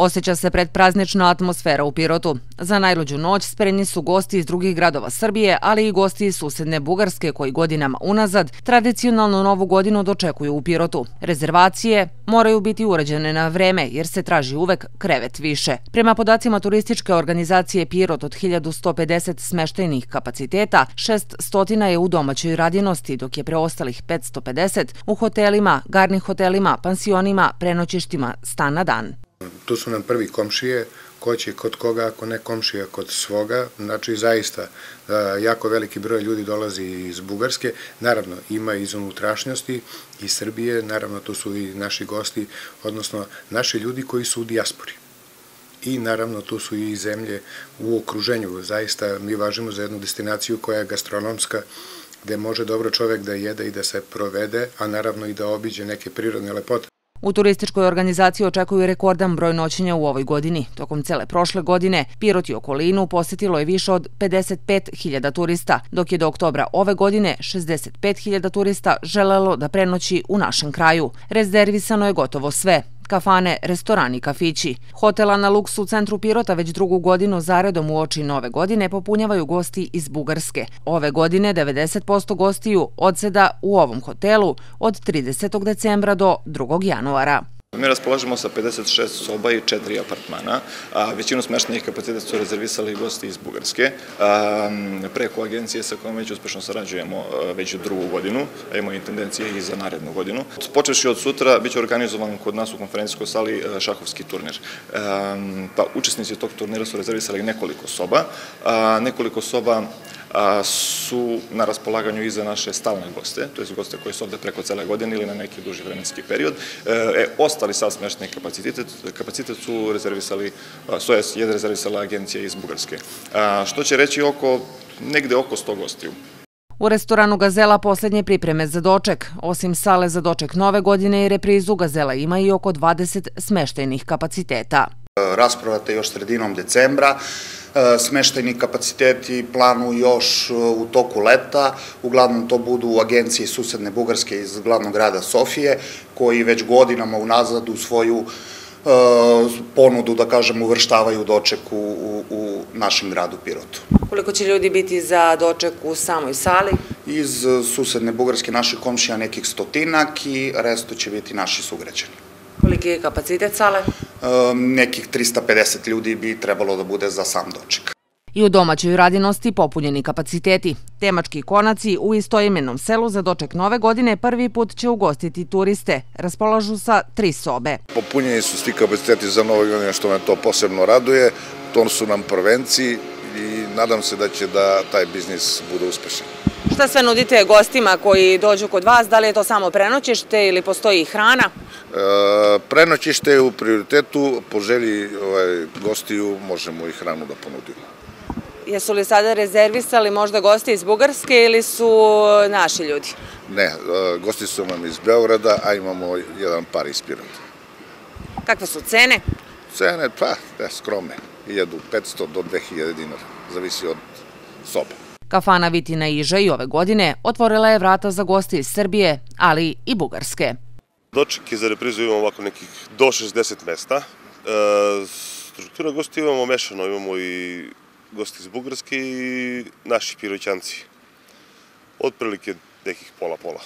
Oseća se predpraznična atmosfera u Pirotu. Za najluđu noć spremni su gosti iz drugih gradova Srbije, ali i gosti iz susedne Bugarske koji godinama unazad tradicionalno novu godinu dočekuju u Pirotu. Rezervacije moraju biti urađene na vreme jer se traži uvek krevet više. Prema podacima turističke organizacije Pirot od 1150 smeštajnih kapaciteta, 600 je u domaćoj radinosti, dok je preostalih 550 u hotelima, garnih hotelima, pansionima, prenoćištima, stan na dan tu su nam prvi komšije, ko će kod koga, ako ne komšija, kod svoga. Znači, zaista, e, jako veliki broj ljudi dolazi iz Bugarske. Naravno, ima iz unutrašnjosti, iz Srbije, naravno, tu su i naši gosti, odnosno naši ljudi koji su u dijaspori i naravno tu su i zemlje u okruženju. Zaista mi važimo za jednu destinaciju koja je gastronomska, gde može dobro čovek da jede i da se provede, a naravno i da obiđe neke prirodne lepote. U turističkoj organizaciji očekuju rekordan broj noćenja u ovoj godini. Tokom cele prošle godine Pirot i okolinu posetilo je više od 55.000 turista, dok je do oktobra ove godine 65.000 turista želelo da prenoći u našem kraju. Rezervisano je gotovo sve kafane, restorani, kafići. Hotela na Lux u centru Pirota već drugu godinu zaredom u oči nove godine popunjavaju gosti iz Bugarske. Ove godine 90% gostiju odseda u ovom hotelu od 30. decembra do 2. januara. Mi raspolažemo sa 56 soba i 4 apartmana. A, većinu smeštenih kapaciteta su rezervisali gosti iz Bugarske. preko agencije sa kojom već uspešno sarađujemo već drugu godinu, imamo i tendencije i za narednu godinu. Počeši od sutra biće organizovan kod nas u konferencijskoj sali šahovski turnir. pa učesnici tog turnira su rezervisali nekoliko soba. Nekoliko soba su na raspolaganju i za naše stalne goste, to je goste koji su ovde preko cele godine ili na neki duži vremenski period. E, e ostali sad smešni kapacitet, su rezervisali, SOS je rezervisala agencija iz Bugarske. A, što će reći oko, negde oko 100 gostiju. U restoranu Gazela poslednje pripreme za doček. Osim sale za doček nove godine i reprizu Gazela ima i oko 20 smeštenih kapaciteta raspravate još sredinom decembra. E, Smeštajni kapaciteti planu još e, u toku leta, uglavnom to budu agencije susedne Bugarske iz glavnog grada Sofije, koji već godinama unazad u svoju e, ponudu, da kažem, uvrštavaju doček u, u, našem gradu Pirotu. Koliko će ljudi biti za doček u samoj sali? Iz susedne Bugarske naših komšija nekih stotinak i resto će biti naši sugrađani. Koliki je kapacitet sale? Ehm, nekih 350 ljudi bi trebalo da bude za sam doček. I u domaćoj radinosti popunjeni kapaciteti. Temački konaci u istoimenom selu za doček nove godine prvi put će ugostiti turiste. Raspolažu sa tri sobe. Popunjeni su svi kapaciteti za nove godine što me to posebno raduje. To su nam prvenci i nadam se da će da taj biznis bude uspešan. Šta sve nudite gostima koji dođu kod vas? Da li je to samo prenoćište ili postoji i hrana? E, prenoćište je u prioritetu, po želji ovaj, gostiju možemo i hranu da ponudimo. Jesu li sada rezervisali možda gosti iz Bugarske ili su e, naši ljudi? Ne, e, gosti su nam iz Beograda, a imamo jedan par iz Pirata. Kakve su cene? Cene, pa, skromne. 1500 do 2000 dinara, zavisi od sobe. Kafana Vitina Iža i ove godine otvorila je vrata za goste iz Srbije, ali i Bugarske. Doček je za reprizu imamo ovako nekih do 60 mesta. E, struktura gosti imamo mešano, imamo i gosti iz Bugarske i naši piroćanci. Otprilike nekih pola-pola.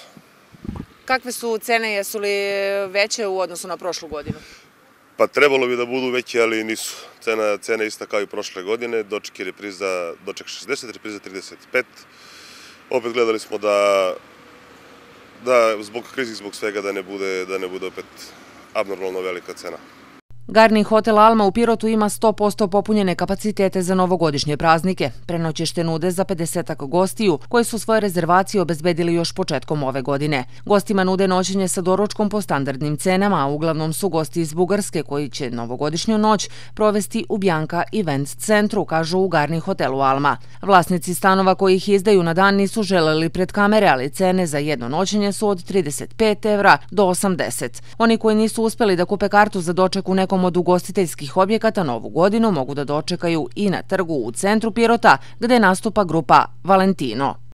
Kakve su cene, jesu li veće u odnosu na prošlu godinu? Pa trebalo bi da budu veće, ali nisu. Cena, cena je ista kao i prošle godine, doček je repriza, doček 60, repriza 35. Opet gledali smo da, da zbog krizi, zbog svega, da ne bude, da ne bude opet abnormalno velika cena. Garni hotel Alma u Pirotu ima 100% popunjene kapacitete za novogodišnje praznike. Prenoćešte nude za 50 gostiju koji su svoje rezervacije obezbedili još početkom ove godine. Gostima nude noćenje sa doručkom po standardnim cenama, a uglavnom su gosti iz Bugarske koji će novogodišnju noć provesti u Bjanka Event centru, kažu u Garni hotelu Alma. Vlasnici stanova koji ih izdaju na dan nisu želeli pred kamere, ali cene za jedno noćenje su od 35 evra do 80. Oni koji nisu uspeli da kupe kartu za doček u nekom nekom od ugostiteljskih objekata novu godinu mogu da dočekaju i na trgu u centru Pirota gde nastupa grupa Valentino.